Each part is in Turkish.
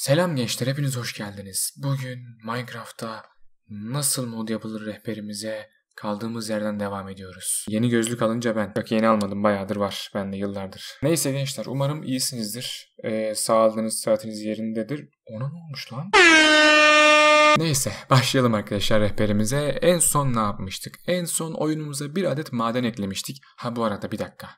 Selam gençler hepiniz hoş geldiniz. Bugün Minecraft'ta nasıl mod yapılır rehberimize kaldığımız yerden devam ediyoruz. Yeni gözlük alınca ben. Bak yeni almadım bayağıdır var bende yıllardır. Neyse gençler umarım iyisinizdir. Ee, sağlığınız saatiniz yerindedir. Ona ne olmuş lan? Neyse başlayalım arkadaşlar rehberimize. En son ne yapmıştık? En son oyunumuza bir adet maden eklemiştik. Ha bu arada bir dakika.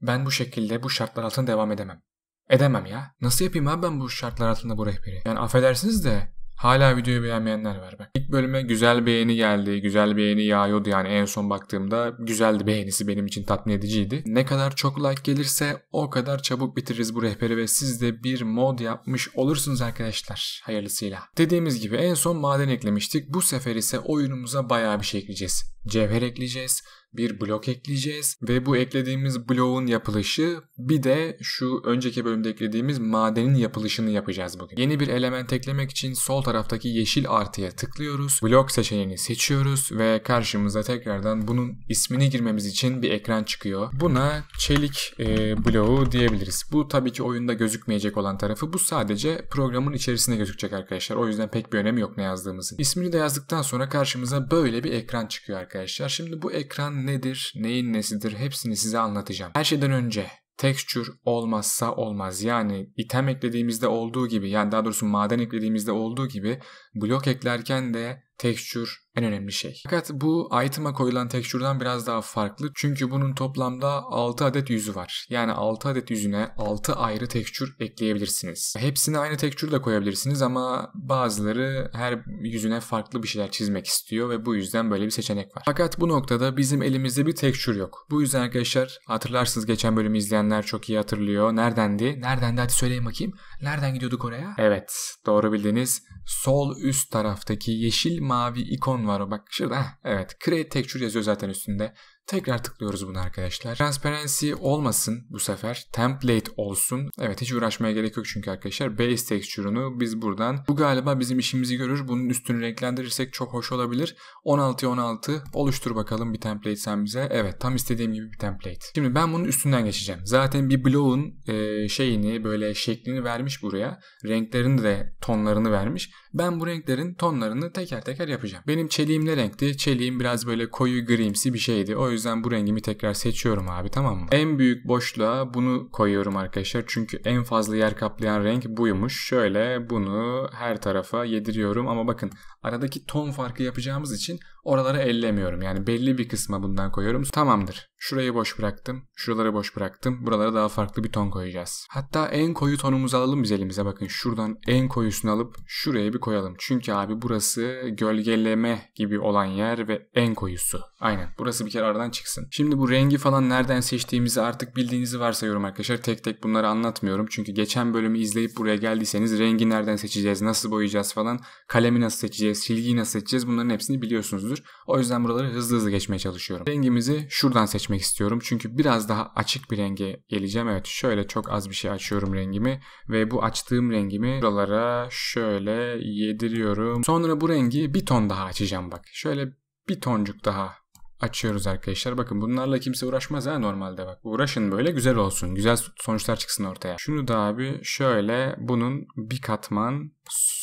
Ben bu şekilde bu şartlar altında devam edemem. Edemem ya. Nasıl yapayım abi ben bu şartlar altında bu rehberi? Yani affedersiniz de hala videoyu beğenmeyenler var bak. İlk bölüme güzel beğeni geldi. Güzel beğeni yağıyordu yani en son baktığımda güzeldi beğenisi benim için tatmin ediciydi. Ne kadar çok like gelirse o kadar çabuk bitiririz bu rehberi ve siz de bir mod yapmış olursunuz arkadaşlar. Hayırlısıyla. Dediğimiz gibi en son maden eklemiştik. Bu sefer ise oyunumuza bayağı bir şey ekleyeceğiz cevher ekleyeceğiz, bir blok ekleyeceğiz ve bu eklediğimiz bloğun yapılışı bir de şu önceki bölümde eklediğimiz madenin yapılışını yapacağız bugün. Yeni bir element eklemek için sol taraftaki yeşil artıya tıklıyoruz. Blok seçeneğini seçiyoruz ve karşımıza tekrardan bunun ismini girmemiz için bir ekran çıkıyor. Buna çelik e, bloğu diyebiliriz. Bu tabii ki oyunda gözükmeyecek olan tarafı. Bu sadece programın içerisinde gözükecek arkadaşlar. O yüzden pek bir önemi yok ne yazdığımızın. İsmini de yazdıktan sonra karşımıza böyle bir ekran çıkıyor arkadaşlar. Şimdi bu ekran nedir, neyin nesidir hepsini size anlatacağım. Her şeyden önce texture olmazsa olmaz. Yani item eklediğimizde olduğu gibi yani daha doğrusu maden eklediğimizde olduğu gibi blok eklerken de texture en önemli şey. Fakat bu item'a koyulan texture'dan biraz daha farklı. Çünkü bunun toplamda 6 adet yüzü var. Yani 6 adet yüzüne 6 ayrı tekstür ekleyebilirsiniz. Hepsini aynı texture da koyabilirsiniz ama bazıları her yüzüne farklı bir şeyler çizmek istiyor ve bu yüzden böyle bir seçenek var. Fakat bu noktada bizim elimizde bir tekstür yok. Bu yüzden arkadaşlar hatırlarsınız geçen bölümü izleyenler çok iyi hatırlıyor. Neredendi? Neredendi? Hadi söyleyin bakayım. Nereden gidiyorduk oraya? Evet doğru bildiniz sol üst taraftaki yeşil mavi ikon var bak şurada. Heh, evet create texture yazıyor zaten üstünde. Tekrar tıklıyoruz bunu arkadaşlar. Transparency olmasın bu sefer. Template olsun. Evet hiç uğraşmaya gerek yok çünkü arkadaşlar. Base texture'unu biz buradan. Bu galiba bizim işimizi görür. Bunun üstünü renklendirirsek çok hoş olabilir. 16'ya 16 oluştur bakalım bir template sen bize. Evet tam istediğim gibi bir template. Şimdi ben bunun üstünden geçeceğim. Zaten bir bloğun e, şeyini böyle şeklini vermiş buraya. Renklerini de tonlarını vermiş. Ben bu renklerin tonlarını teker teker yapacağım. Benim çeliğim ne renkti? Çeliğim biraz böyle koyu grimsi bir şeydi. O yüzden yüzden bu rengimi tekrar seçiyorum abi tamam mı? En büyük boşluğa bunu koyuyorum arkadaşlar. Çünkü en fazla yer kaplayan renk buymuş. Şöyle bunu her tarafa yediriyorum ama bakın aradaki ton farkı yapacağımız için Oraları ellemiyorum. Yani belli bir kısma bundan koyuyorum. Tamamdır. Şurayı boş bıraktım. Şuraları boş bıraktım. Buralara daha farklı bir ton koyacağız. Hatta en koyu tonumuzu alalım biz elimize. Bakın şuradan en koyusunu alıp şuraya bir koyalım. Çünkü abi burası gölgeleme gibi olan yer ve en koyusu. Aynen. Burası bir kere aradan çıksın. Şimdi bu rengi falan nereden seçtiğimizi artık bildiğinizi varsayıyorum arkadaşlar. Tek tek bunları anlatmıyorum. Çünkü geçen bölümü izleyip buraya geldiyseniz rengi nereden seçeceğiz, nasıl boyayacağız falan, kalemi nasıl seçeceğiz, silgiyi nasıl seçeceğiz bunların hepsini biliyorsunuzdur görmüştür. O yüzden buraları hızlı hızlı geçmeye çalışıyorum. Rengimizi şuradan seçmek istiyorum. Çünkü biraz daha açık bir renge geleceğim. Evet şöyle çok az bir şey açıyorum rengimi. Ve bu açtığım rengimi buralara şöyle yediriyorum. Sonra bu rengi bir ton daha açacağım bak. Şöyle bir toncuk daha açıyoruz arkadaşlar. Bakın bunlarla kimse uğraşmaz ha normalde bak. Uğraşın böyle güzel olsun. Güzel sonuçlar çıksın ortaya. Şunu da abi şöyle bunun bir katman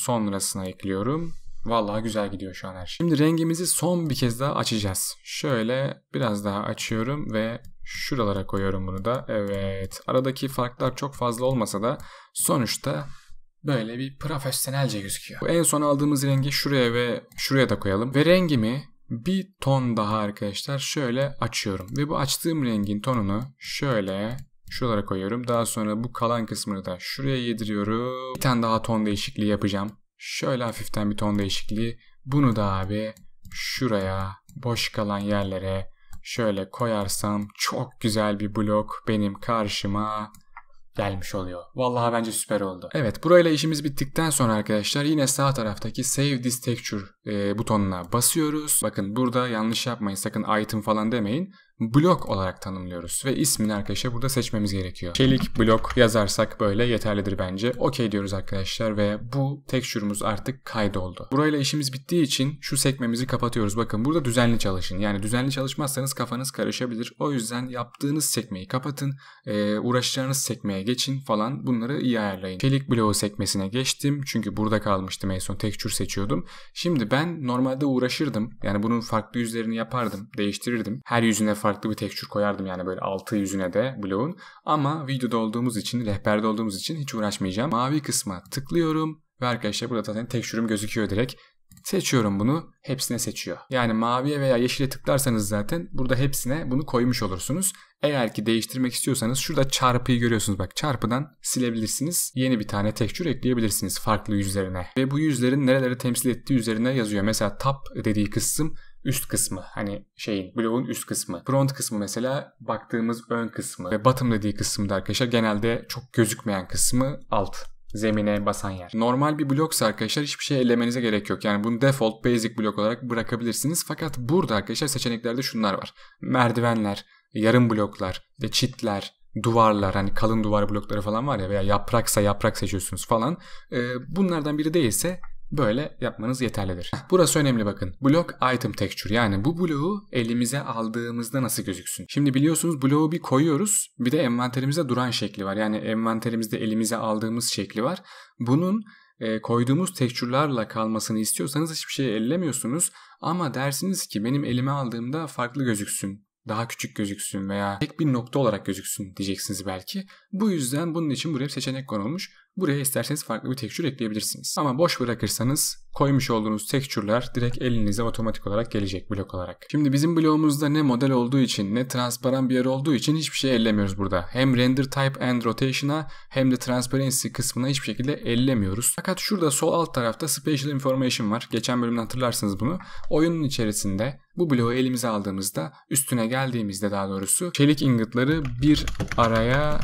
sonrasına ekliyorum. Vallahi güzel gidiyor şu an her şey. Şimdi rengimizi son bir kez daha açacağız. Şöyle biraz daha açıyorum ve şuralara koyuyorum bunu da. Evet aradaki farklar çok fazla olmasa da sonuçta böyle bir profesyonelce gözüküyor. En son aldığımız rengi şuraya ve şuraya da koyalım. Ve rengimi bir ton daha arkadaşlar şöyle açıyorum. Ve bu açtığım rengin tonunu şöyle şuralara koyuyorum. Daha sonra bu kalan kısmını da şuraya yediriyorum. Bir tane daha ton değişikliği yapacağım. Şöyle hafiften bir ton değişikliği. Bunu da abi şuraya boş kalan yerlere şöyle koyarsam çok güzel bir blok benim karşıma gelmiş oluyor. Vallahi bence süper oldu. Evet burayla işimiz bittikten sonra arkadaşlar yine sağ taraftaki Save This Texture e, butonuna basıyoruz. Bakın burada yanlış yapmayın sakın item falan demeyin blok olarak tanımlıyoruz ve ismini arkadaşlar burada seçmemiz gerekiyor. Çelik blok yazarsak böyle yeterlidir bence. Okey diyoruz arkadaşlar ve bu texture'umuz artık kaydoldu. Burayla işimiz bittiği için şu sekmemizi kapatıyoruz. Bakın burada düzenli çalışın. Yani düzenli çalışmazsanız kafanız karışabilir. O yüzden yaptığınız sekmeyi kapatın. E, uğraşacağınız sekmeye geçin falan. Bunları iyi ayarlayın. Çelik bloğu sekmesine geçtim. Çünkü burada kalmıştım en son texture seçiyordum. Şimdi ben normalde uğraşırdım. Yani bunun farklı yüzlerini yapardım. Değiştirirdim. Her yüzüne farklı bir tekstür koyardım yani böyle altı yüzüne de bloğun. Ama videoda olduğumuz için, rehberde olduğumuz için hiç uğraşmayacağım. Mavi kısma tıklıyorum ve arkadaşlar burada zaten tekstürüm gözüküyor direkt. Seçiyorum bunu. Hepsine seçiyor. Yani maviye veya yeşile tıklarsanız zaten burada hepsine bunu koymuş olursunuz. Eğer ki değiştirmek istiyorsanız şurada çarpıyı görüyorsunuz. Bak çarpıdan silebilirsiniz. Yeni bir tane tekstür ekleyebilirsiniz farklı yüzlerine. Ve bu yüzlerin nereleri temsil ettiği üzerine yazıyor. Mesela tap dediği kısım üst kısmı hani şeyin bloğun üst kısmı. Front kısmı mesela baktığımız ön kısmı ve bottom dediği kısımda arkadaşlar genelde çok gözükmeyen kısmı alt zemine basan yer. Normal bir bloksa arkadaşlar hiçbir şey elemenize gerek yok. Yani bunu default basic blok olarak bırakabilirsiniz. Fakat burada arkadaşlar seçeneklerde şunlar var. Merdivenler, yarım bloklar, de çitler, duvarlar hani kalın duvar blokları falan var ya veya yapraksa yaprak seçiyorsunuz falan. Ee, bunlardan biri değilse Böyle yapmanız yeterlidir. Ah, burası önemli bakın. Block item texture yani bu bloğu elimize aldığımızda nasıl gözüksün. Şimdi biliyorsunuz bloğu bir koyuyoruz bir de envanterimizde duran şekli var. Yani envanterimizde elimize aldığımız şekli var. Bunun e, koyduğumuz tekstürlerle kalmasını istiyorsanız hiçbir şey ellemiyorsunuz. Ama dersiniz ki benim elime aldığımda farklı gözüksün daha küçük gözüksün veya tek bir nokta olarak gözüksün diyeceksiniz belki. Bu yüzden bunun için buraya bir seçenek konulmuş. Buraya isterseniz farklı bir tekstür ekleyebilirsiniz. Ama boş bırakırsanız koymuş olduğunuz tekstürler direkt elinize otomatik olarak gelecek blok olarak. Şimdi bizim bloğumuzda ne model olduğu için ne transparan bir yer olduğu için hiçbir şey ellemiyoruz burada. Hem render type and rotation'a hem de transparency kısmına hiçbir şekilde ellemiyoruz. Fakat şurada sol alt tarafta special information var. Geçen bölümde hatırlarsınız bunu. Oyunun içerisinde bu bloğu elimize aldığımızda üstüne geldiğimizde daha doğrusu çelik ingotları bir araya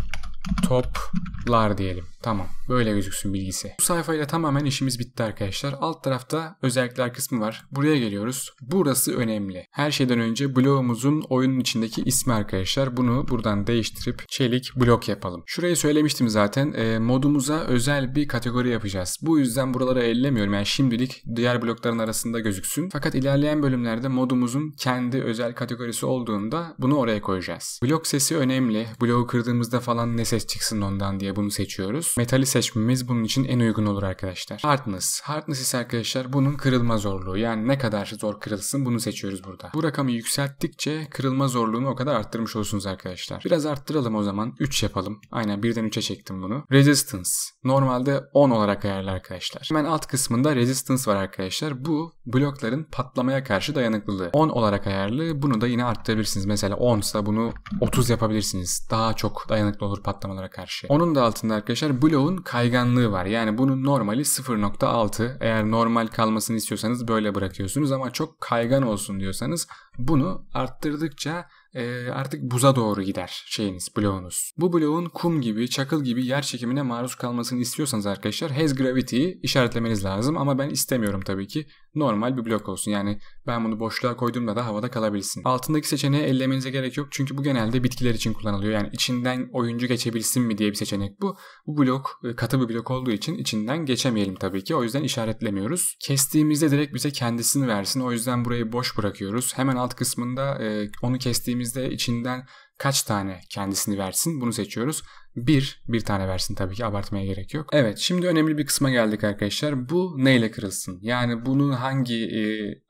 toplar diyelim. Tamam. Böyle gözüksün bilgisi. Bu sayfayla tamamen işimiz bitti arkadaşlar. Alt tarafta özellikler kısmı var. Buraya geliyoruz. Burası önemli. Her şeyden önce bloğumuzun oyunun içindeki ismi arkadaşlar. Bunu buradan değiştirip çelik blok yapalım. Şurayı söylemiştim zaten. E, modumuza özel bir kategori yapacağız. Bu yüzden buraları ellemiyorum. Yani şimdilik diğer blokların arasında gözüksün. Fakat ilerleyen bölümlerde modumuzun kendi özel kategorisi olduğunda bunu oraya koyacağız. Blok sesi önemli. Bloğu kırdığımızda falan ne ses çıksın ondan diye bunu seçiyoruz. Metali seçmemiz bunun için en uygun olur arkadaşlar. Hardness. Hardness ise arkadaşlar bunun kırılma zorluğu. Yani ne kadar zor kırılsın bunu seçiyoruz burada. Bu rakamı yükselttikçe kırılma zorluğunu o kadar arttırmış olursunuz arkadaşlar. Biraz arttıralım o zaman. 3 yapalım. Aynen birden 3'e çektim bunu. Resistance. Normalde 10 olarak ayarlı arkadaşlar. Hemen alt kısmında resistance var arkadaşlar. Bu blokların patlamaya karşı dayanıklılığı. 10 olarak ayarlı. Bunu da yine arttırabilirsiniz. Mesela 10 ise bunu 30 yapabilirsiniz. Daha çok dayanıklı olur patlamaya patlamalara karşı. Onun da altında arkadaşlar bloğun kayganlığı var. Yani bunun normali 0.6. Eğer normal kalmasını istiyorsanız böyle bırakıyorsunuz ama çok kaygan olsun diyorsanız bunu arttırdıkça e, artık buza doğru gider şeyiniz, bloğunuz. Bu bloğun kum gibi, çakıl gibi yer çekimine maruz kalmasını istiyorsanız arkadaşlar Haze Gravity'yi işaretlemeniz lazım ama ben istemiyorum tabii ki normal bir blok olsun. Yani ben bunu boşluğa koyduğumda da havada kalabilsin. Altındaki seçeneği ellemenize gerek yok çünkü bu genelde bitkiler için kullanılıyor. Yani içinden oyuncu geçebilsin mi diye bir seçenek bu. Bu blok e, katı bir blok olduğu için içinden geçemeyelim tabii ki. O yüzden işaretlemiyoruz. Kestiğimizde direkt bize kendisini versin. O yüzden burayı boş bırakıyoruz. Hemen alt kısmında e, onu kestiğimizde içinden kaç tane kendisini versin bunu seçiyoruz. Bir, bir tane versin tabii ki abartmaya gerek yok. Evet şimdi önemli bir kısma geldik arkadaşlar. Bu neyle kırılsın? Yani bunun hangi e,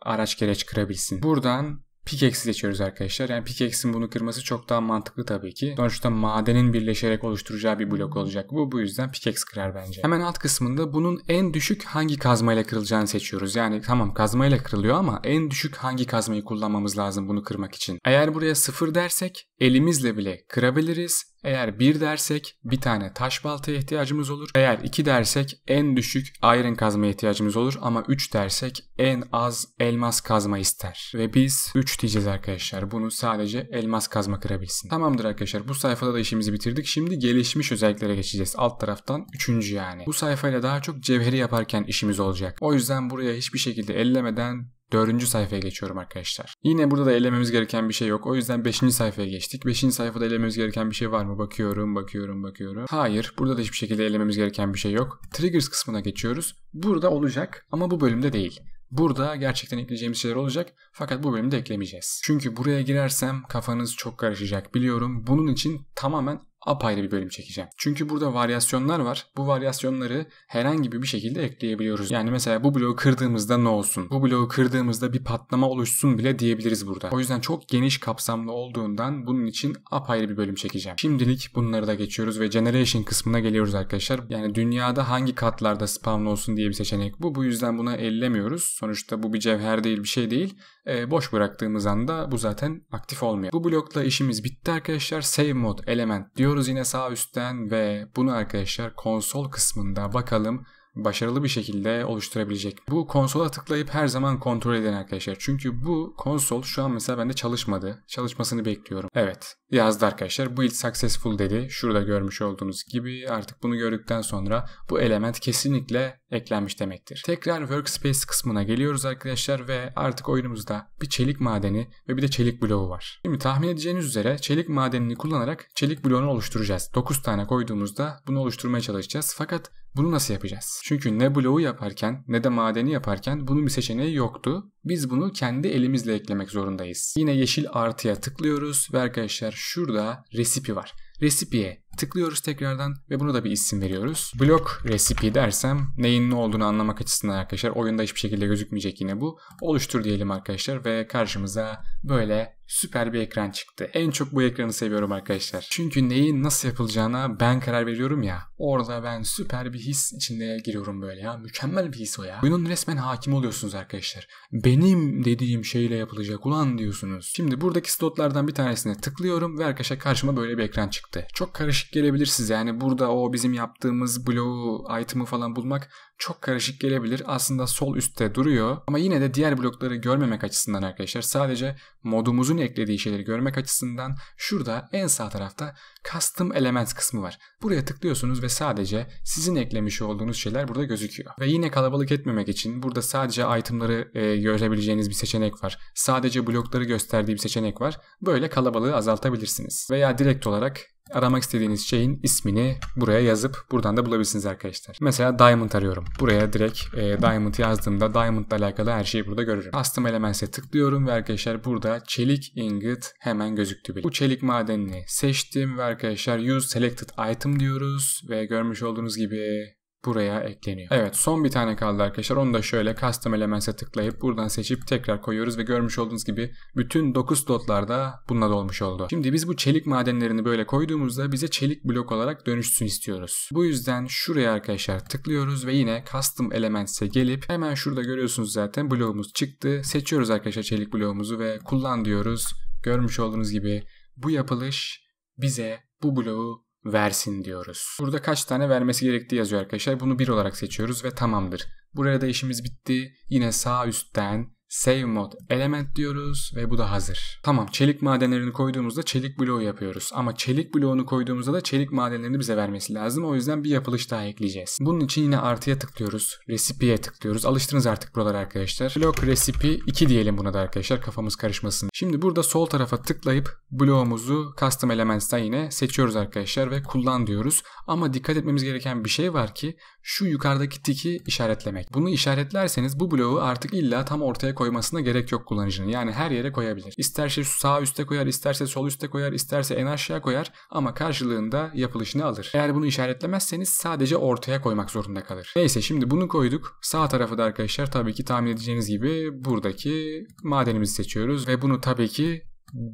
araç gereç kırabilsin? Buradan pickaxe'i seçiyoruz arkadaşlar. Yani pickaxe'in bunu kırması çok daha mantıklı tabii ki. Sonuçta madenin birleşerek oluşturacağı bir blok olacak bu. Bu yüzden pickaxe kırar bence. Hemen alt kısmında bunun en düşük hangi kazmayla kırılacağını seçiyoruz. Yani tamam kazmayla kırılıyor ama en düşük hangi kazmayı kullanmamız lazım bunu kırmak için. Eğer buraya sıfır dersek elimizle bile kırabiliriz eğer bir dersek bir tane taş baltaya ihtiyacımız olur. Eğer iki dersek en düşük iron kazmaya ihtiyacımız olur ama üç dersek en az elmas kazma ister. Ve biz üç diyeceğiz arkadaşlar. Bunu sadece elmas kazma kırabilsin. Tamamdır arkadaşlar. Bu sayfada da işimizi bitirdik. Şimdi gelişmiş özelliklere geçeceğiz. Alt taraftan üçüncü yani. Bu sayfayla daha çok cevheri yaparken işimiz olacak. O yüzden buraya hiçbir şekilde ellemeden Dördüncü sayfaya geçiyorum arkadaşlar. Yine burada da elememiz gereken bir şey yok. O yüzden beşinci sayfaya geçtik. Beşinci sayfada elememiz gereken bir şey var mı? Bakıyorum, bakıyorum, bakıyorum. Hayır. Burada da hiçbir şekilde elememiz gereken bir şey yok. Triggers kısmına geçiyoruz. Burada olacak ama bu bölümde değil. Burada gerçekten ekleyeceğimiz şeyler olacak fakat bu bölümde eklemeyeceğiz. Çünkü buraya girersem kafanız çok karışacak biliyorum. Bunun için tamamen apayrı bir bölüm çekeceğim. Çünkü burada varyasyonlar var. Bu varyasyonları herhangi bir şekilde ekleyebiliyoruz. Yani mesela bu bloğu kırdığımızda ne olsun? Bu bloğu kırdığımızda bir patlama oluşsun bile diyebiliriz burada. O yüzden çok geniş kapsamlı olduğundan bunun için apayrı bir bölüm çekeceğim. Şimdilik bunları da geçiyoruz ve generation kısmına geliyoruz arkadaşlar. Yani dünyada hangi katlarda spawn olsun diye bir seçenek bu. Bu yüzden buna ellemiyoruz. Sonuçta bu bir cevher değil bir şey değil. E, boş bıraktığımız anda bu zaten aktif olmuyor. Bu blokla işimiz bitti arkadaşlar. Save mode element diyoruz yine sağ üstten ve bunu arkadaşlar konsol kısmında bakalım başarılı bir şekilde oluşturabilecek. Bu konsola tıklayıp her zaman kontrol edin arkadaşlar. Çünkü bu konsol şu an mesela bende çalışmadı. Çalışmasını bekliyorum. Evet yazdı arkadaşlar. Build successful dedi. Şurada görmüş olduğunuz gibi artık bunu gördükten sonra bu element kesinlikle eklenmiş demektir. Tekrar workspace kısmına geliyoruz arkadaşlar ve artık oyunumuzda bir çelik madeni ve bir de çelik bloğu var. Şimdi tahmin edeceğiniz üzere çelik madenini kullanarak çelik bloğunu oluşturacağız. 9 tane koyduğumuzda bunu oluşturmaya çalışacağız. Fakat bunu nasıl yapacağız? Çünkü ne bloğu yaparken ne de madeni yaparken bunun bir seçeneği yoktu. Biz bunu kendi elimizle eklemek zorundayız. Yine yeşil artıya tıklıyoruz ve arkadaşlar şurada resipi var. Resipiye Tıklıyoruz tekrardan ve bunu da bir isim veriyoruz. Blok recipe dersem neyin ne olduğunu anlamak açısından arkadaşlar oyunda hiçbir şekilde gözükmeyecek yine bu. Oluştur diyelim arkadaşlar ve karşımıza böyle süper bir ekran çıktı. En çok bu ekranı seviyorum arkadaşlar. Çünkü neyin nasıl yapılacağına ben karar veriyorum ya. Orada ben süper bir his içinde giriyorum böyle ya. Mükemmel bir his o ya. Oyunun resmen hakim oluyorsunuz arkadaşlar. Benim dediğim şeyle yapılacak ulan diyorsunuz. Şimdi buradaki slotlardan bir tanesine tıklıyorum ve arkadaşlar karşıma böyle bir ekran çıktı. Çok karışık karışık gelebilir size. Yani burada o bizim yaptığımız bloğu, item'ı falan bulmak çok karışık gelebilir. Aslında sol üstte duruyor ama yine de diğer blokları görmemek açısından arkadaşlar sadece modumuzun eklediği şeyleri görmek açısından şurada en sağ tarafta custom elements kısmı var. Buraya tıklıyorsunuz ve sadece sizin eklemiş olduğunuz şeyler burada gözüküyor. Ve yine kalabalık etmemek için burada sadece item'ları e, görebileceğiniz bir seçenek var. Sadece blokları gösterdiği bir seçenek var. Böyle kalabalığı azaltabilirsiniz. Veya direkt olarak aramak istediğiniz şeyin ismini buraya yazıp buradan da bulabilirsiniz arkadaşlar. Mesela Diamond arıyorum. Buraya direkt e, Diamond yazdığımda Diamond ile alakalı her şeyi burada görürüm. Custom Elements'e tıklıyorum ve arkadaşlar burada çelik ingot hemen gözüktü bile. Bu çelik madenini seçtim ve arkadaşlar Use Selected Item diyoruz ve görmüş olduğunuz gibi buraya ekleniyor. Evet son bir tane kaldı arkadaşlar. Onu da şöyle custom elements'e tıklayıp buradan seçip tekrar koyuyoruz ve görmüş olduğunuz gibi bütün 9 slotlarda bununla dolmuş oldu. Şimdi biz bu çelik madenlerini böyle koyduğumuzda bize çelik blok olarak dönüşsün istiyoruz. Bu yüzden şuraya arkadaşlar tıklıyoruz ve yine custom elements'e gelip hemen şurada görüyorsunuz zaten bloğumuz çıktı. Seçiyoruz arkadaşlar çelik bloğumuzu ve kullan diyoruz. Görmüş olduğunuz gibi bu yapılış bize bu bloğu versin diyoruz. Burada kaç tane vermesi gerektiği yazıyor arkadaşlar. Bunu 1 olarak seçiyoruz ve tamamdır. Buraya da işimiz bitti. Yine sağ üstten Save mod, Element diyoruz ve bu da hazır. Tamam çelik madenlerini koyduğumuzda çelik bloğu yapıyoruz. Ama çelik bloğunu koyduğumuzda da çelik madenlerini bize vermesi lazım. O yüzden bir yapılış daha ekleyeceğiz. Bunun için yine artıya tıklıyoruz. Recipe'ye tıklıyoruz. Alıştınız artık buralar arkadaşlar. Block Recipe 2 diyelim buna da arkadaşlar kafamız karışmasın. Şimdi burada sol tarafa tıklayıp bloğumuzu Custom Elements'ten yine seçiyoruz arkadaşlar ve kullan diyoruz. Ama dikkat etmemiz gereken bir şey var ki şu yukarıdaki tiki işaretlemek. Bunu işaretlerseniz bu bloğu artık illa tam ortaya koymasına gerek yok kullanıcının. Yani her yere koyabilir. İsterse sağ üste koyar, isterse sol üste koyar, isterse en aşağı koyar ama karşılığında yapılışını alır. Eğer bunu işaretlemezseniz sadece ortaya koymak zorunda kalır. Neyse şimdi bunu koyduk. Sağ tarafı da arkadaşlar tabii ki tahmin edeceğiniz gibi buradaki madenimizi seçiyoruz ve bunu tabii ki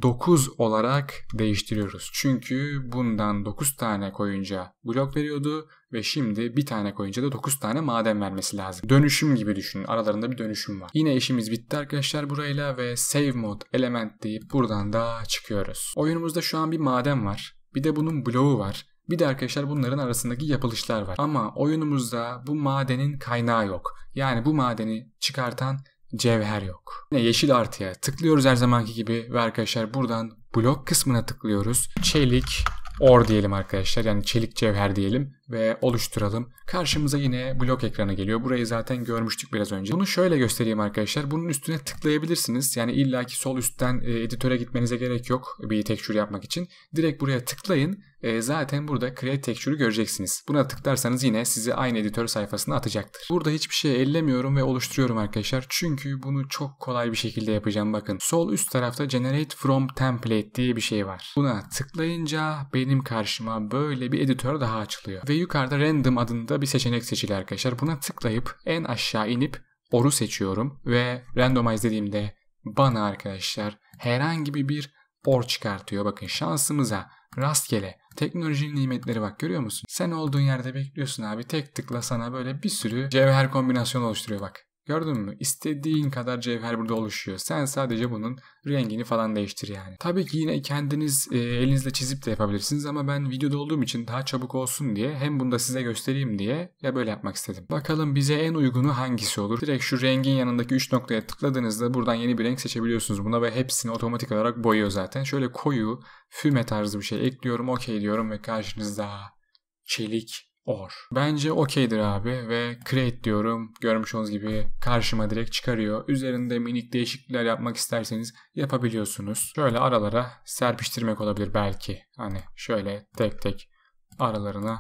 9 olarak değiştiriyoruz. Çünkü bundan 9 tane koyunca blok veriyordu ve şimdi bir tane koyunca da 9 tane maden vermesi lazım. Dönüşüm gibi düşünün. Aralarında bir dönüşüm var. Yine işimiz bitti arkadaşlar burayla ve save mode element deyip buradan da çıkıyoruz. Oyunumuzda şu an bir maden var. Bir de bunun bloğu var. Bir de arkadaşlar bunların arasındaki yapılışlar var. Ama oyunumuzda bu madenin kaynağı yok. Yani bu madeni çıkartan cevher yok. Yine yeşil artıya tıklıyoruz her zamanki gibi ve arkadaşlar buradan blok kısmına tıklıyoruz. Çelik or diyelim arkadaşlar yani çelik cevher diyelim ve oluşturalım. Karşımıza yine blok ekranı geliyor. Burayı zaten görmüştük biraz önce. Bunu şöyle göstereyim arkadaşlar. Bunun üstüne tıklayabilirsiniz. Yani illaki sol üstten e, editöre gitmenize gerek yok bir texture yapmak için. Direkt buraya tıklayın. E, zaten burada create texture'ı göreceksiniz. Buna tıklarsanız yine sizi aynı editör sayfasına atacaktır. Burada hiçbir şey ellemiyorum ve oluşturuyorum arkadaşlar. Çünkü bunu çok kolay bir şekilde yapacağım. Bakın sol üst tarafta generate from template diye bir şey var. Buna tıklayınca benim karşıma böyle bir editör daha açılıyor. Ve yukarıda random adında bir seçenek seçili arkadaşlar. Buna tıklayıp en aşağı inip oru seçiyorum ve randomize dediğimde bana arkadaşlar herhangi bir or çıkartıyor. Bakın şansımıza rastgele teknolojinin nimetleri bak görüyor musun? Sen olduğun yerde bekliyorsun abi tek tıkla sana böyle bir sürü cevher kombinasyonu oluşturuyor bak. Gördün mü? İstediğin kadar cevher burada oluşuyor. Sen sadece bunun rengini falan değiştir yani. Tabii ki yine kendiniz e, elinizle çizip de yapabilirsiniz ama ben videoda olduğum için daha çabuk olsun diye hem bunu da size göstereyim diye ya böyle yapmak istedim. Bakalım bize en uygunu hangisi olur? Direkt şu rengin yanındaki 3 noktaya tıkladığınızda buradan yeni bir renk seçebiliyorsunuz buna ve hepsini otomatik olarak boyuyor zaten. Şöyle koyu, füme tarzı bir şey ekliyorum, okey diyorum ve karşınızda çelik or. Bence okeydir abi ve create diyorum. Görmüş olduğunuz gibi karşıma direkt çıkarıyor. Üzerinde minik değişiklikler yapmak isterseniz yapabiliyorsunuz. Şöyle aralara serpiştirmek olabilir belki. Hani şöyle tek tek aralarına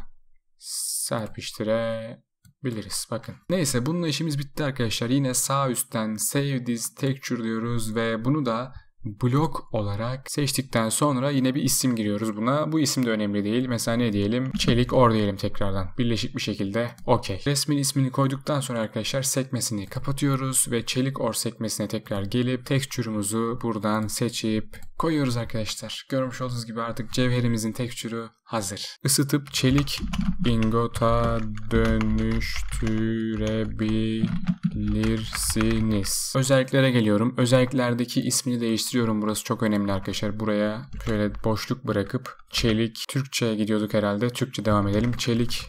serpiştirebiliriz Bakın. Neyse bununla işimiz bitti arkadaşlar. Yine sağ üstten save this texture diyoruz ve bunu da blok olarak seçtikten sonra yine bir isim giriyoruz buna. Bu isim de önemli değil. Mesela ne diyelim? Çelik or diyelim tekrardan. Birleşik bir şekilde okey. Resmin ismini koyduktan sonra arkadaşlar sekmesini kapatıyoruz ve çelik or sekmesine tekrar gelip tekstürümüzü buradan seçip koyuyoruz arkadaşlar. Görmüş olduğunuz gibi artık cevherimizin tekstürü hazır. Isıtıp çelik ingota dönüştürebilirsiniz. Özelliklere geliyorum. Özelliklerdeki ismini değiştiriyorum. Burası çok önemli arkadaşlar. Buraya şöyle boşluk bırakıp çelik Türkçe'ye gidiyorduk herhalde. Türkçe devam edelim. Çelik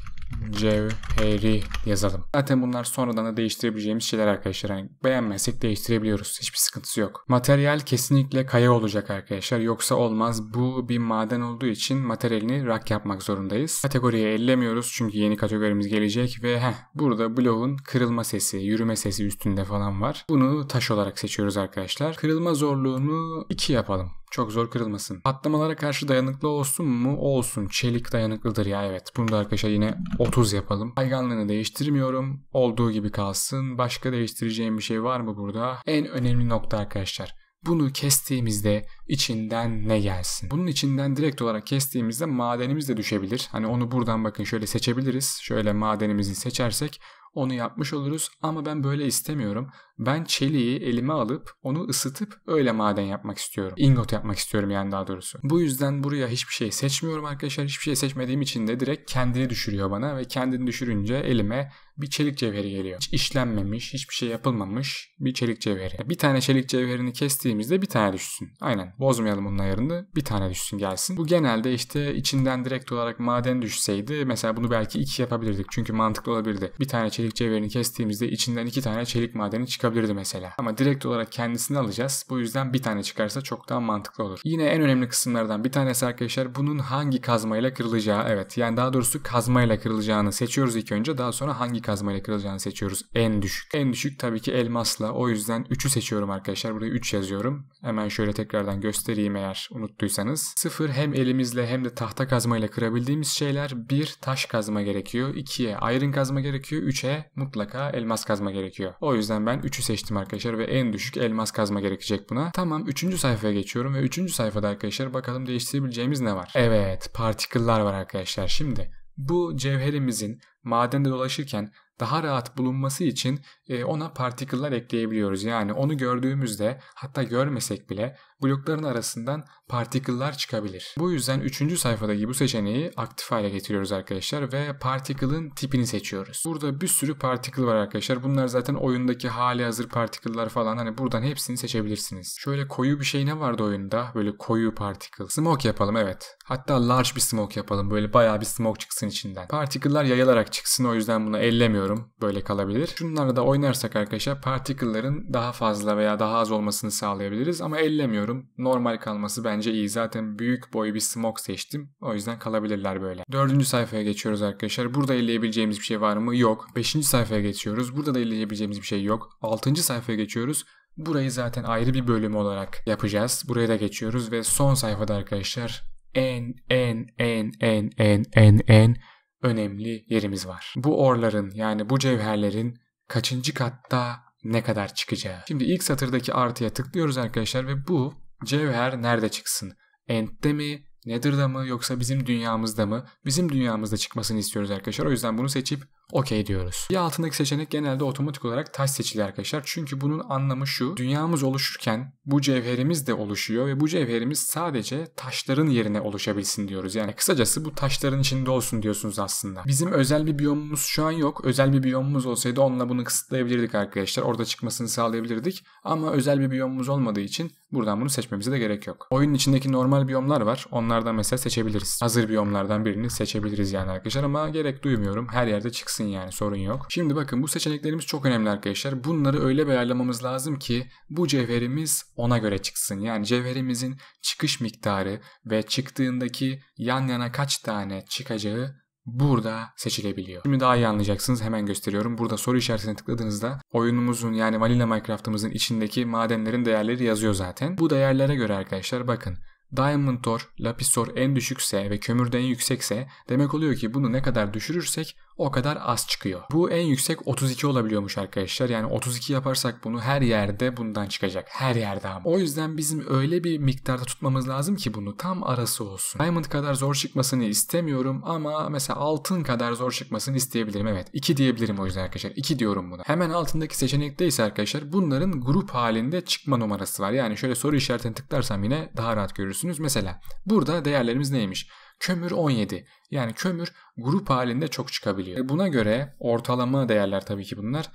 cevheri yazalım. Zaten bunlar sonradan da değiştirebileceğimiz şeyler arkadaşlar. Yani beğenmezsek değiştirebiliyoruz. Hiçbir sıkıntısı yok. Materyal kesinlikle kaya olacak arkadaşlar. Yoksa olmaz. Bu bir maden olduğu için materyalini rak yapmak zorundayız. Kategoriye ellemiyoruz çünkü yeni kategorimiz gelecek ve heh, burada bloğun kırılma sesi, yürüme sesi üstünde falan var. Bunu taş olarak seçiyoruz arkadaşlar. Kırılma zorluğunu 2 yapalım. Çok zor kırılmasın. Patlamalara karşı dayanıklı olsun mu? Olsun. Çelik dayanıklıdır ya evet. Bunu da arkadaşlar yine 30 yapalım. Kayganlığını değiştirmiyorum. Olduğu gibi kalsın. Başka değiştireceğim bir şey var mı burada? En önemli nokta arkadaşlar. Bunu kestiğimizde içinden ne gelsin? Bunun içinden direkt olarak kestiğimizde madenimiz de düşebilir. Hani onu buradan bakın şöyle seçebiliriz. Şöyle madenimizi seçersek onu yapmış oluruz ama ben böyle istemiyorum. Ben çeliği elime alıp onu ısıtıp öyle maden yapmak istiyorum. Ingot yapmak istiyorum yani daha doğrusu. Bu yüzden buraya hiçbir şey seçmiyorum arkadaşlar. Hiçbir şey seçmediğim için de direkt kendini düşürüyor bana ve kendini düşürünce elime bir çelik cevheri geliyor. Hiç işlenmemiş, hiçbir şey yapılmamış bir çelik cevheri. Bir tane çelik cevherini kestiğimizde bir tane düşsün. Aynen. Bozmayalım onun ayarını. Bir tane düşsün gelsin. Bu genelde işte içinden direkt olarak maden düşseydi mesela bunu belki iki yapabilirdik. Çünkü mantıklı olabilirdi. Bir tane çelik cevherini kestiğimizde içinden iki tane çelik madeni çıkar çıkabilirdi mesela. Ama direkt olarak kendisini alacağız. Bu yüzden bir tane çıkarsa çok daha mantıklı olur. Yine en önemli kısımlardan bir tanesi arkadaşlar bunun hangi kazmayla kırılacağı. Evet yani daha doğrusu kazmayla kırılacağını seçiyoruz ilk önce. Daha sonra hangi kazmayla kırılacağını seçiyoruz. En düşük. En düşük tabii ki elmasla. O yüzden 3'ü seçiyorum arkadaşlar. Buraya 3 yazıyorum. Hemen şöyle tekrardan göstereyim eğer unuttuysanız. 0 hem elimizle hem de tahta kazmayla kırabildiğimiz şeyler. 1 taş kazma gerekiyor. 2'ye iron kazma gerekiyor. 3'e mutlaka elmas kazma gerekiyor. O yüzden ben 3 3'ü seçtim arkadaşlar ve en düşük elmas kazma gerekecek buna. Tamam 3. sayfaya geçiyorum ve 3. sayfada arkadaşlar bakalım değiştirebileceğimiz ne var? Evet partikıllar var arkadaşlar. Şimdi bu cevherimizin madende dolaşırken daha rahat bulunması için e, ona partikıllar ekleyebiliyoruz. Yani onu gördüğümüzde hatta görmesek bile blokların arasından particle'lar çıkabilir. Bu yüzden 3. sayfadaki bu seçeneği aktif hale getiriyoruz arkadaşlar ve particle'ın tipini seçiyoruz. Burada bir sürü particle var arkadaşlar. Bunlar zaten oyundaki hali hazır particle'lar falan hani buradan hepsini seçebilirsiniz. Şöyle koyu bir şey ne vardı oyunda? Böyle koyu particle. Smoke yapalım evet. Hatta large bir smoke yapalım. Böyle bayağı bir smoke çıksın içinden. Particle'lar yayılarak çıksın o yüzden bunu ellemiyorum. Böyle kalabilir. Şunları da oynarsak arkadaşlar particle'ların daha fazla veya daha az olmasını sağlayabiliriz ama ellemiyorum düşünmüyorum. Normal kalması bence iyi. Zaten büyük boy bir smoke seçtim. O yüzden kalabilirler böyle. Dördüncü sayfaya geçiyoruz arkadaşlar. Burada elleyebileceğimiz bir şey var mı? Yok. Beşinci sayfaya geçiyoruz. Burada da elleyebileceğimiz bir şey yok. Altıncı sayfaya geçiyoruz. Burayı zaten ayrı bir bölüm olarak yapacağız. Buraya da geçiyoruz ve son sayfada arkadaşlar en en en en en en en önemli yerimiz var. Bu orların yani bu cevherlerin kaçıncı katta ne kadar çıkacağı. Şimdi ilk satırdaki artıya tıklıyoruz arkadaşlar ve bu cevher nerede çıksın? End'de mi? Nether'da mı yoksa bizim dünyamızda mı? Bizim dünyamızda çıkmasını istiyoruz arkadaşlar. O yüzden bunu seçip okey diyoruz. Bir altındaki seçenek genelde otomatik olarak taş seçili arkadaşlar. Çünkü bunun anlamı şu. Dünyamız oluşurken bu cevherimiz de oluşuyor ve bu cevherimiz sadece taşların yerine oluşabilsin diyoruz. Yani kısacası bu taşların içinde olsun diyorsunuz aslında. Bizim özel bir biyomumuz şu an yok. Özel bir biyomumuz olsaydı onunla bunu kısıtlayabilirdik arkadaşlar. Orada çıkmasını sağlayabilirdik. Ama özel bir biyomumuz olmadığı için buradan bunu seçmemize de gerek yok. Oyunun içindeki normal biyomlar var. Onlardan mesela seçebiliriz. Hazır biyomlardan birini seçebiliriz yani arkadaşlar ama gerek duymuyorum. Her yerde çıksın çıksın yani sorun yok. Şimdi bakın bu seçeneklerimiz çok önemli arkadaşlar. Bunları öyle bir ayarlamamız lazım ki bu cevherimiz ona göre çıksın. Yani cevherimizin çıkış miktarı ve çıktığındaki yan yana kaç tane çıkacağı burada seçilebiliyor. Şimdi daha iyi anlayacaksınız. Hemen gösteriyorum. Burada soru işaretine tıkladığınızda oyunumuzun yani Vanilla Minecraft'ımızın içindeki madenlerin değerleri yazıyor zaten. Bu değerlere göre arkadaşlar bakın Diamond ore, lapis ore en düşükse ve kömürde en yüksekse demek oluyor ki bunu ne kadar düşürürsek o kadar az çıkıyor. Bu en yüksek 32 olabiliyormuş arkadaşlar. Yani 32 yaparsak bunu her yerde bundan çıkacak. Her yerde ama. O yüzden bizim öyle bir miktarda tutmamız lazım ki bunu tam arası olsun. Diamond kadar zor çıkmasını istemiyorum ama mesela altın kadar zor çıkmasını isteyebilirim. Evet 2 diyebilirim o yüzden arkadaşlar. 2 diyorum buna. Hemen altındaki seçenekte ise arkadaşlar bunların grup halinde çıkma numarası var. Yani şöyle soru işaretini tıklarsam yine daha rahat görürsünüz. Mesela burada değerlerimiz neymiş? kömür 17. Yani kömür grup halinde çok çıkabiliyor. E, buna göre ortalama değerler tabii ki bunlar.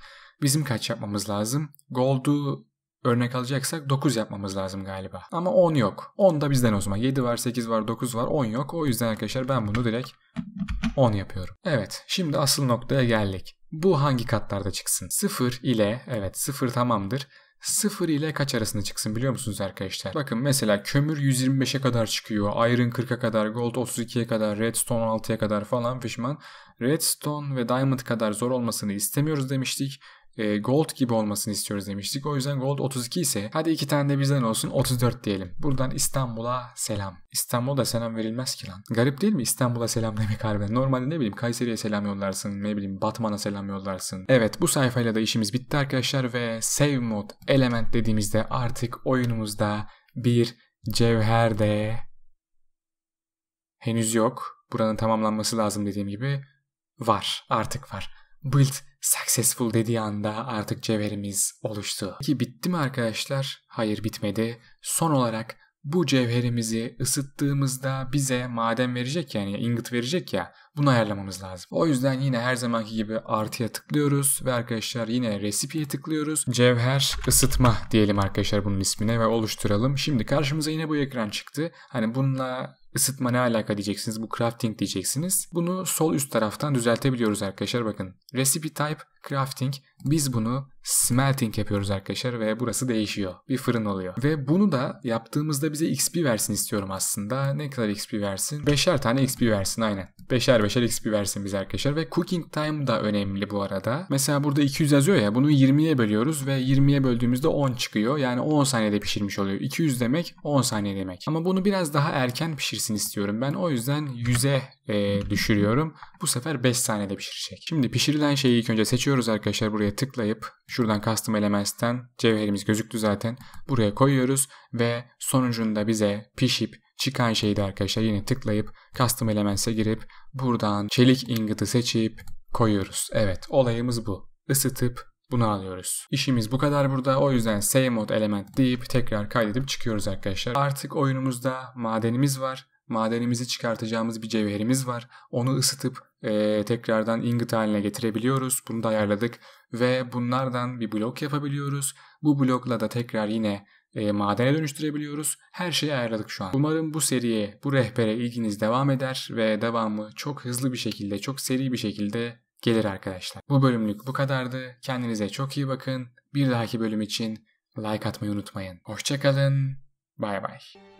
Bizim kaç yapmamız lazım? Gold'u örnek alacaksak 9 yapmamız lazım galiba. Ama 10 yok. 10 da bizden uzma. 7 var, 8 var, 9 var, 10 yok. O yüzden arkadaşlar ben bunu direkt 10 yapıyorum. Evet, şimdi asıl noktaya geldik. Bu hangi katlarda çıksın? 0 ile, evet 0 tamamdır. 0 ile kaç arasında çıksın biliyor musunuz arkadaşlar? Bakın mesela kömür 125'e kadar çıkıyor. Iron 40'a kadar, gold 32'ye kadar, redstone 6'ya kadar falan fişman. Redstone ve diamond kadar zor olmasını istemiyoruz demiştik e, Gold gibi olmasını istiyoruz demiştik. O yüzden Gold 32 ise hadi iki tane de bizden olsun 34 diyelim. Buradan İstanbul'a selam. İstanbul'da selam verilmez ki lan. Garip değil mi İstanbul'a selam demek harbiden? Normalde ne bileyim Kayseri'ye selam yollarsın, ne bileyim Batman'a selam yollarsın. Evet bu sayfayla da işimiz bitti arkadaşlar ve Save Mode Element dediğimizde artık oyunumuzda bir cevher de henüz yok. Buranın tamamlanması lazım dediğim gibi var. Artık var build successful dediği anda artık cevherimiz oluştu. Ki bitti mi arkadaşlar? Hayır bitmedi. Son olarak bu cevherimizi ısıttığımızda bize maden verecek yani ingot verecek ya bunu ayarlamamız lazım. O yüzden yine her zamanki gibi artıya tıklıyoruz ve arkadaşlar yine recipe'ye tıklıyoruz. Cevher ısıtma diyelim arkadaşlar bunun ismine ve oluşturalım. Şimdi karşımıza yine bu ekran çıktı. Hani bununla Isıtma ne alaka diyeceksiniz. Bu crafting diyeceksiniz. Bunu sol üst taraftan düzeltebiliyoruz arkadaşlar. Bakın recipe type crafting. Biz bunu smelting yapıyoruz arkadaşlar ve burası değişiyor. Bir fırın oluyor. Ve bunu da yaptığımızda bize XP versin istiyorum aslında. Ne kadar XP versin? Beşer tane XP versin aynen. Beşer beşer XP versin bize arkadaşlar. Ve cooking time da önemli bu arada. Mesela burada 200 yazıyor ya bunu 20'ye bölüyoruz ve 20'ye böldüğümüzde 10 çıkıyor. Yani 10 saniyede pişirmiş oluyor. 200 demek 10 saniye demek. Ama bunu biraz daha erken pişirsin pişsin istiyorum ben. O yüzden 100'e e, düşürüyorum. Bu sefer 5 saniyede pişirecek. Şimdi pişirilen şeyi ilk önce seçiyoruz arkadaşlar. Buraya tıklayıp şuradan Custom Elements'ten cevherimiz gözüktü zaten. Buraya koyuyoruz ve sonucunda bize pişip çıkan şeyi de arkadaşlar yine tıklayıp Custom Elements'e girip buradan çelik ingot'ı seçip koyuyoruz. Evet olayımız bu. Isıtıp bunu alıyoruz. İşimiz bu kadar burada. O yüzden save mode element deyip tekrar kaydedip çıkıyoruz arkadaşlar. Artık oyunumuzda madenimiz var madenimizi çıkartacağımız bir cevherimiz var. Onu ısıtıp e, tekrardan ingot haline getirebiliyoruz. Bunu da ayarladık ve bunlardan bir blok yapabiliyoruz. Bu blokla da tekrar yine e, madene dönüştürebiliyoruz. Her şeyi ayarladık şu an. Umarım bu seriye, bu rehbere ilginiz devam eder ve devamı çok hızlı bir şekilde, çok seri bir şekilde gelir arkadaşlar. Bu bölümlük bu kadardı. Kendinize çok iyi bakın. Bir dahaki bölüm için like atmayı unutmayın. Hoşçakalın. Bay bay.